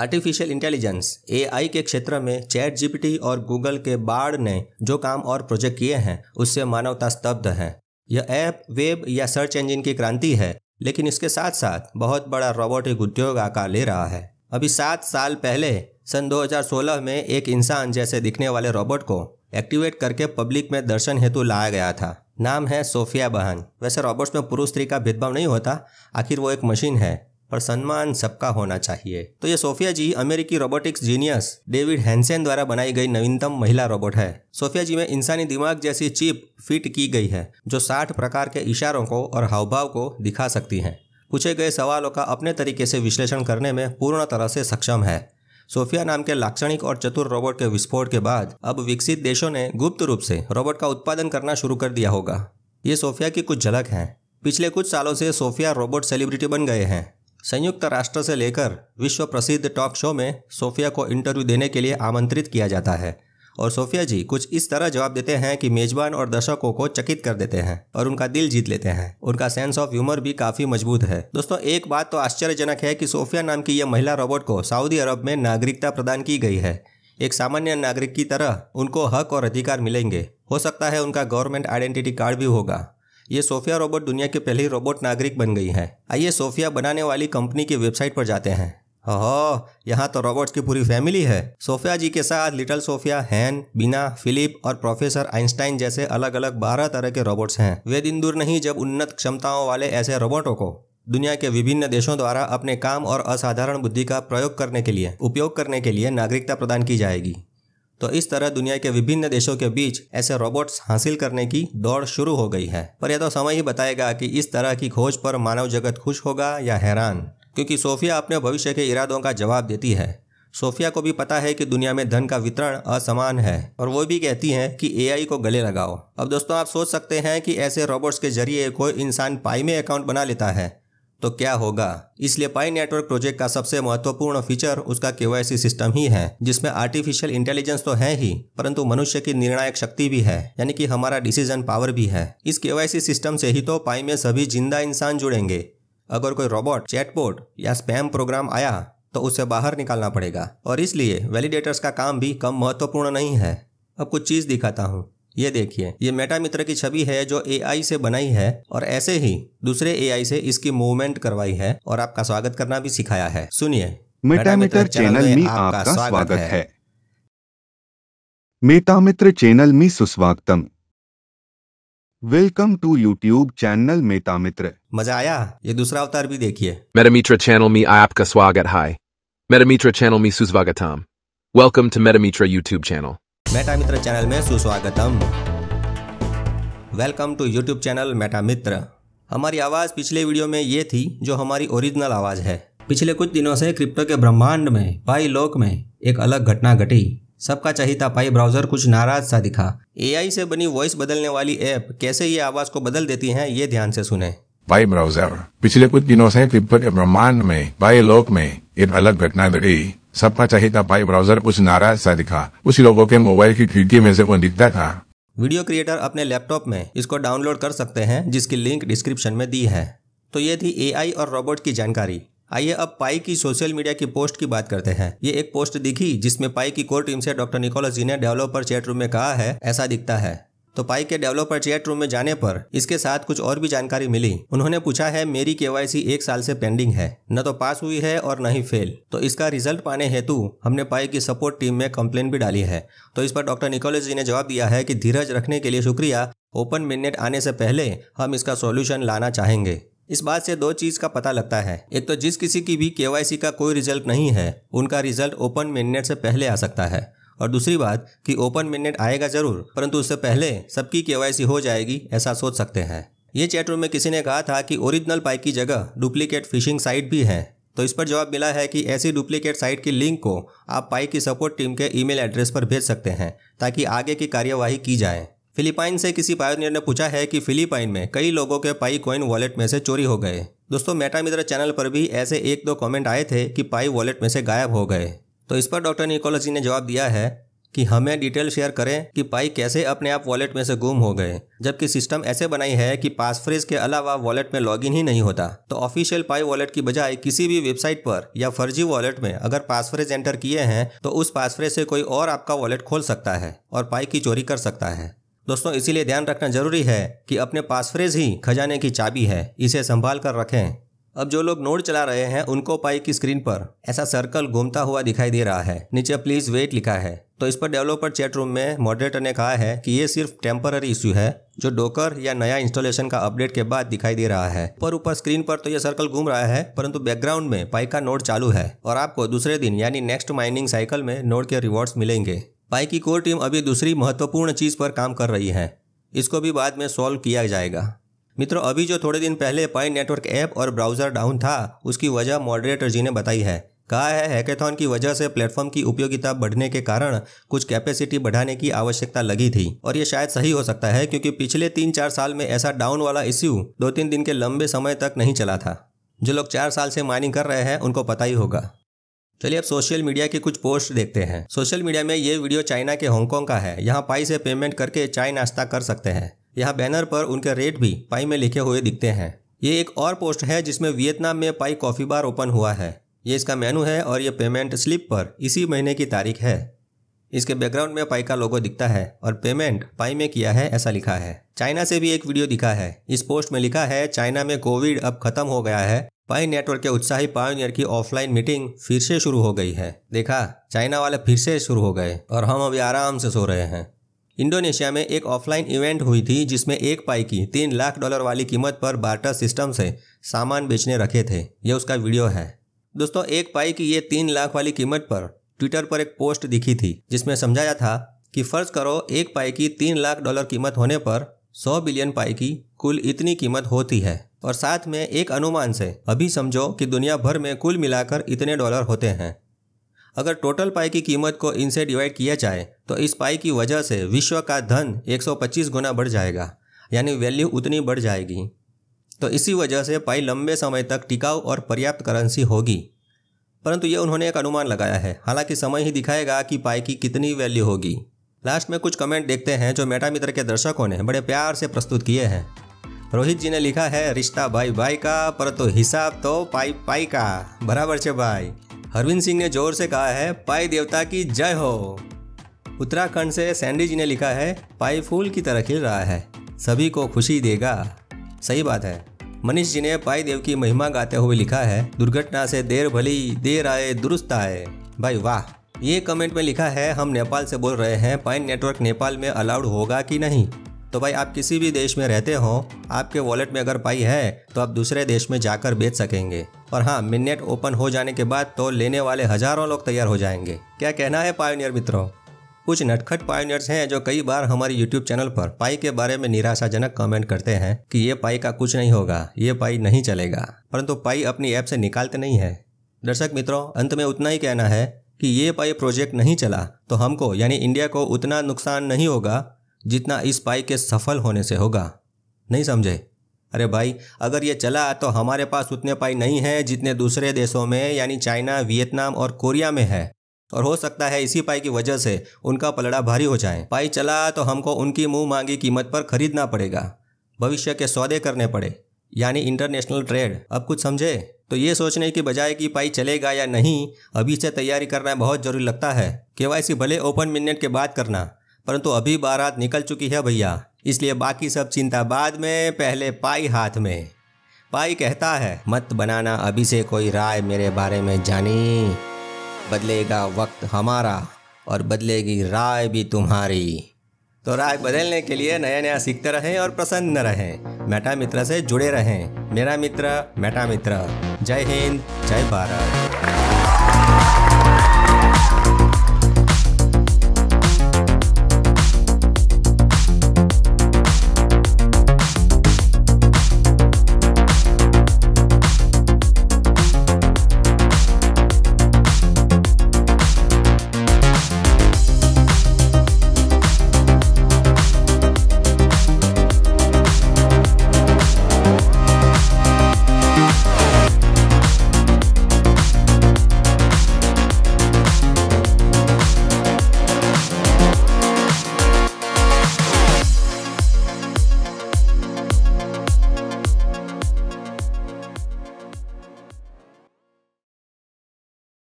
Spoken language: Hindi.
आर्टिफिशियल इंटेलिजेंस ए के क्षेत्र में चैट जीपीटी और गूगल के बाढ़ ने जो काम और प्रोजेक्ट किए हैं उससे मानवता स्तब्ध है यह ऐप वेब या सर्च इंजिन की क्रांति है लेकिन इसके साथ साथ बहुत बड़ा रोबोटिक उद्योग आकार ले रहा है अभी सात साल पहले सन 2016 में एक इंसान जैसे दिखने वाले रोबोट को एक्टिवेट करके पब्लिक में दर्शन हेतु लाया गया था नाम है सोफिया बहन वैसे रोबोट्स में पुरुष स्त्री का भेदभाव नहीं होता आखिर वो एक मशीन है और सम्मान सबका होना चाहिए तो ये सोफिया जी अमेरिकी रोबोटिक्स जीनियस डेविड हैंसेन द्वारा बनाई गई नवीनतम महिला रोबोट है सोफिया जी में इंसानी दिमाग जैसी चिप फिट की गई है जो 60 प्रकार के इशारों को और हावभाव को दिखा सकती है पूछे गए सवालों का अपने तरीके से विश्लेषण करने में पूर्ण तरह से सक्षम है सोफिया नाम के लाक्षणिक और चतुर रोबोट के विस्फोट के बाद अब विकसित देशों ने गुप्त रूप से रोबोट का उत्पादन करना शुरू कर दिया होगा ये सोफिया की कुछ झलक हैं पिछले कुछ सालों से सोफिया रोबोट सेलिब्रिटी बन गए हैं संयुक्त राष्ट्र से लेकर विश्व प्रसिद्ध टॉक शो में सोफिया को इंटरव्यू देने के लिए आमंत्रित किया जाता है और सोफिया जी कुछ इस तरह जवाब देते हैं कि मेजबान और दर्शकों को चकित कर देते हैं और उनका दिल जीत लेते हैं उनका सेंस ऑफ ह्यूमर भी काफी मजबूत है दोस्तों एक बात तो आश्चर्यजनक है कि सोफिया नाम की यह महिला रोबोट को सऊदी अरब में नागरिकता प्रदान की गई है एक सामान्य नागरिक की तरह उनको हक और अधिकार मिलेंगे हो सकता है उनका गवर्नमेंट आइडेंटिटी कार्ड भी होगा ये सोफिया रोबोट दुनिया की पहली रोबोट नागरिक बन गई है आइए सोफिया बनाने वाली कंपनी की वेबसाइट पर जाते हैं ओह यहाँ तो रोबोट्स की पूरी फैमिली है सोफिया जी के साथ लिटिल सोफिया हैन बिना फिलिप और प्रोफेसर आइंस्टाइन जैसे अलग अलग बारह तरह के रोबोट्स हैं वे दिन दूर नहीं जब उन्नत क्षमताओं वाले ऐसे रोबोटों को दुनिया के विभिन्न देशों द्वारा अपने काम और असाधारण बुद्धि का प्रयोग करने के लिए उपयोग करने के लिए नागरिकता प्रदान की जाएगी तो इस तरह दुनिया के विभिन्न देशों के बीच ऐसे रोबोट्स हासिल करने की दौड़ शुरू हो गई है पर यह तो समय ही बताएगा कि इस तरह की खोज पर मानव जगत खुश होगा या हैरान क्योंकि सोफिया अपने भविष्य के इरादों का जवाब देती है सोफिया को भी पता है कि दुनिया में धन का वितरण असमान है और वो भी कहती हैं कि एआई को गले लगाओ अब दोस्तों आप सोच सकते हैं कि ऐसे रोबोट्स के जरिए कोई इंसान पाई में अकाउंट बना लेता है तो क्या होगा इसलिए पाई नेटवर्क प्रोजेक्ट का सबसे महत्वपूर्ण फीचर उसका केवाईसी सिस्टम ही है जिसमें आर्टिफिशियल इंटेलिजेंस तो है ही परंतु मनुष्य की निर्णायक शक्ति भी है यानी कि हमारा डिसीजन पावर भी है इस केवाईसी सिस्टम से ही तो पाई में सभी जिंदा इंसान जुड़ेंगे अगर कोई रोबोट चैटबोर्ड या स्पैम प्रोग्राम आया तो उसे बाहर निकालना पड़ेगा और इसलिए वैलिडेटर्स का काम भी कम महत्वपूर्ण नहीं है अब कुछ चीज़ दिखाता हूँ ये देखिए ये मेटा मित्र की छवि है जो एआई से बनाई है और ऐसे ही दूसरे एआई से इसकी मूवमेंट करवाई है और आपका स्वागत करना भी सिखाया है सुनिए मेटा मित्र चैनल में आपका स्वागत, है, मेटा मित्र चैनल में सुस्वागतम वेलकम टू यूट्यूब चैनल मित्र मजा आया ये दूसरा अवतार भी देखिए मित्र चैनल में आपका स्वागत है मित्र चैनल में सुस्वागतम वेलकम टू मेरा मित्र यूट्यूब चैनल मेटा मित्र चैनल में सुस्वागतम वेलकम टू यूट्यूब चैनल मेटा मित्र हमारी आवाज़ पिछले वीडियो में ये थी जो हमारी ओरिजिनल आवाज़ है पिछले कुछ दिनों से क्रिप्टो के ब्रह्मांड में पाई लोक में एक अलग घटना घटी सबका चाहिता पाई ब्राउजर कुछ नाराज सा दिखा एआई से बनी वॉइस बदलने वाली ऐप कैसे ये आवाज़ को बदल देती है ये ध्यान से सुने पाई ब्राउजर पिछले कुछ दिनों से क्रिप्टो के ब्रह्मांड में पाई लोक में एक अलग घटना घटी सबका चाहिए पाई ब्राउजर कुछ नाराज सा दिखा उसी लोगों के मोबाइल की खिड़की में से वो दिखता था वीडियो क्रिएटर अपने लैपटॉप में इसको डाउनलोड कर सकते हैं जिसकी लिंक डिस्क्रिप्शन में दी है तो ये थी एआई और रोबोट की जानकारी आइए अब पाई की सोशल मीडिया की पोस्ट की बात करते हैं ये एक पोस्ट दिखी जिसमें पाई की कोर टीम से डॉक्टर निकोलस जी ने डेवलपर चैट रूम में कहा है ऐसा दिखता है तो पाई के डेवलपर चैट रूम में जाने पर इसके साथ कुछ और भी जानकारी मिली उन्होंने पूछा है मेरी के सी एक साल से पेंडिंग है न तो पास हुई है और न ही फेल तो इसका रिजल्ट पाने हेतु हमने पाई की सपोर्ट टीम में कंप्लेन भी डाली है तो इस पर डॉक्टर निकोलस जी ने जवाब दिया है कि धीरज रखने के लिए शुक्रिया ओपन मिननेट आने से पहले हम इसका सोल्यूशन लाना चाहेंगे इस बात से दो चीज का पता लगता है एक तो जिस किसी की भी केवाईसी का कोई रिजल्ट नहीं है उनका रिजल्ट ओपन मिननेट से पहले आ सकता है और दूसरी बात कि ओपन मिनट आएगा जरूर परंतु उससे पहले सबकी के हो जाएगी ऐसा सोच सकते हैं ये चैट रूम में किसी ने कहा था कि ओरिजिनल पाई की जगह डुप्लीकेट फिशिंग साइट भी है तो इस पर जवाब मिला है कि ऐसी डुप्लीकेट साइट की लिंक को आप पाई की सपोर्ट टीम के ईमेल एड्रेस पर भेज सकते हैं ताकि आगे की कार्यवाही की जाए फिलीपाइन से किसी पायोनियर ने पूछा है कि फिलीपाइन में कई लोगों के पाई कॉइन वॉलेट में से चोरी हो गए दोस्तों मेटा मित्र चैनल पर भी ऐसे एक दो कमेंट आए थे कि पाई वॉलेट में से गायब हो गए तो इस पर डॉक्टर निकोलसी ने जवाब दिया है कि हमें डिटेल शेयर करें कि पाई कैसे अपने आप वॉलेट में से गुम हो गए जबकि सिस्टम ऐसे बनाई है कि पासफ्रेज के अलावा वॉलेट में लॉगिन ही नहीं होता तो ऑफिशियल पाई वॉलेट की बजाय किसी भी वेबसाइट पर या फर्जी वॉलेट में अगर पासफ्रेज एंटर किए हैं तो उस पासफ्रेज से कोई और आपका वॉलेट खोल सकता है और पाई की चोरी कर सकता है दोस्तों इसीलिए ध्यान रखना जरूरी है कि अपने पासफ्रेज ही खजाने की चाबी है इसे संभाल कर रखें अब जो लोग नोड चला रहे हैं उनको पाई की स्क्रीन पर ऐसा सर्कल घूमता हुआ दिखाई दे रहा है नीचे प्लीज वेट लिखा है तो इस पर डेवलपर चैट रूम में मॉडरेटर ने कहा है कि ये सिर्फ टेम्पररी इश्यू है जो डोकर या नया इंस्टॉलेशन का अपडेट के बाद दिखाई दे रहा है ऊपर ऊपर स्क्रीन पर तो यह सर्कल घूम रहा है परंतु बैकग्राउंड में पाई का नोड चालू है और आपको दूसरे दिन यानी नेक्स्ट माइनिंग साइकिल में नोड के रिवॉर्ड्स मिलेंगे पाई की कोर टीम अभी दूसरी महत्वपूर्ण चीज पर काम कर रही है इसको भी बाद में सॉल्व किया जाएगा मित्रों अभी जो थोड़े दिन पहले पाई नेटवर्क ऐप और ब्राउजर डाउन था उसकी वजह मॉडरेटर जी ने बताई है कहा है हैकेथॉन की वजह से प्लेटफॉर्म की उपयोगिता बढ़ने के कारण कुछ कैपेसिटी बढ़ाने की आवश्यकता लगी थी और ये शायद सही हो सकता है क्योंकि पिछले तीन चार साल में ऐसा डाउन वाला इश्यू दो तीन दिन के लंबे समय तक नहीं चला था जो लोग चार साल से माइनिंग कर रहे हैं उनको पता ही होगा चलिए अब सोशल मीडिया के कुछ पोस्ट देखते हैं सोशल मीडिया में ये वीडियो चाइना के हांगकॉन्ग का है यहाँ पाई से पेमेंट करके चाय नाश्ता कर सकते हैं यहाँ बैनर पर उनके रेट भी पाई में लिखे हुए दिखते हैं ये एक और पोस्ट है जिसमें वियतनाम में पाई कॉफ़ी बार ओपन हुआ है ये इसका मेनू है और ये पेमेंट स्लिप पर इसी महीने की तारीख है इसके बैकग्राउंड में पाई का लोगो दिखता है और पेमेंट पाई में किया है ऐसा लिखा है चाइना से भी एक वीडियो दिखा है इस पोस्ट में लिखा है चाइना में कोविड अब खत्म हो गया है पाई नेटवर्क के उत्साही पायोनियर की ऑफलाइन मीटिंग फिर से शुरू हो गई है देखा चाइना वाले फिर से शुरू हो गए और हम अभी आराम से सो रहे हैं इंडोनेशिया में एक ऑफलाइन इवेंट हुई थी जिसमें एक पाई की तीन लाख डॉलर वाली कीमत पर बार्टर सिस्टम से सामान बेचने रखे थे यह उसका वीडियो है दोस्तों एक पाई की ये तीन लाख वाली कीमत पर ट्विटर पर एक पोस्ट दिखी थी जिसमें समझाया था कि फर्ज करो एक पाई की तीन लाख डॉलर कीमत होने पर सौ बिलियन पाई की कुल इतनी कीमत होती है और साथ में एक अनुमान से अभी समझो कि दुनिया भर में कुल मिलाकर इतने डॉलर होते हैं अगर टोटल पाई की कीमत को इनसे डिवाइड किया जाए तो इस पाई की वजह से विश्व का धन 125 गुना बढ़ जाएगा यानी वैल्यू उतनी बढ़ जाएगी तो इसी वजह से पाई लंबे समय तक टिकाऊ और पर्याप्त करेंसी होगी परंतु ये उन्होंने एक अनुमान लगाया है हालांकि समय ही दिखाएगा कि पाई की कितनी वैल्यू होगी लास्ट में कुछ कमेंट देखते हैं जो मेटा मित्र के दर्शकों ने बड़े प्यार से प्रस्तुत किए हैं रोहित जी ने लिखा है रिश्ता भाई भाई का परंतु तो हिसाब तो पाई पाई का बराबर छे भाई हरविंद सिंह ने जोर से कहा है पाई देवता की जय हो उत्तराखंड से सैंडी जी ने लिखा है पाई फूल की तरह खिल रहा है सभी को खुशी देगा सही बात है मनीष जी ने पाई देव की महिमा गाते हुए लिखा है दुर्घटना से देर भली देर आए दुरुस्त आए भाई वाह ये कमेंट में लिखा है हम नेपाल से बोल रहे हैं पाइन नेटवर्क नेपाल में अलाउड होगा कि नहीं तो भाई आप किसी भी देश में रहते हो आपके वॉलेट में अगर पाई है तो आप दूसरे देश में जाकर बेच सकेंगे और हाँ मिननेट ओपन हो जाने के बाद तो लेने वाले हजारों लोग तैयार हो जाएंगे क्या कहना है पायोनियर मित्रों कुछ नटखट पायोनियर्स हैं जो कई बार हमारे यूट्यूब चैनल पर पाई के बारे में निराशाजनक कमेंट करते हैं कि ये पाई का कुछ नहीं होगा ये पाई नहीं चलेगा परंतु पाई अपनी ऐप से निकालते नहीं है दर्शक मित्रों अंत में उतना ही कहना है कि ये पाई प्रोजेक्ट नहीं चला तो हमको यानी इंडिया को उतना नुकसान नहीं होगा जितना इस पाई के सफल होने से होगा नहीं समझे अरे भाई अगर ये चला तो हमारे पास उतने पाई नहीं है जितने दूसरे देशों में यानी चाइना वियतनाम और कोरिया में है और हो सकता है इसी पाई की वजह से उनका पलड़ा भारी हो जाए पाई चला तो हमको उनकी मुंह मांगी कीमत पर खरीदना पड़ेगा भविष्य के सौदे करने पड़े यानी इंटरनेशनल ट्रेड अब कुछ समझे तो ये सोचने की बजाय कि पाई चलेगा या नहीं अभी से तैयारी करना बहुत जरूरी लगता है केवाईसी भले ओपन मिनट के बाद करना परंतु अभी बारात निकल चुकी है भैया इसलिए बाकी सब चिंता बाद में पहले पाई हाथ में पाई कहता है मत बनाना अभी से कोई राय मेरे बारे में जानी बदलेगा वक्त हमारा और बदलेगी राय भी तुम्हारी तो राय बदलने के लिए नया नया सीखते रहें और प्रसन्न रहें मेटा मित्र से जुड़े रहें मेरा मित्र मेटा मित्र जय हिंद जय भारत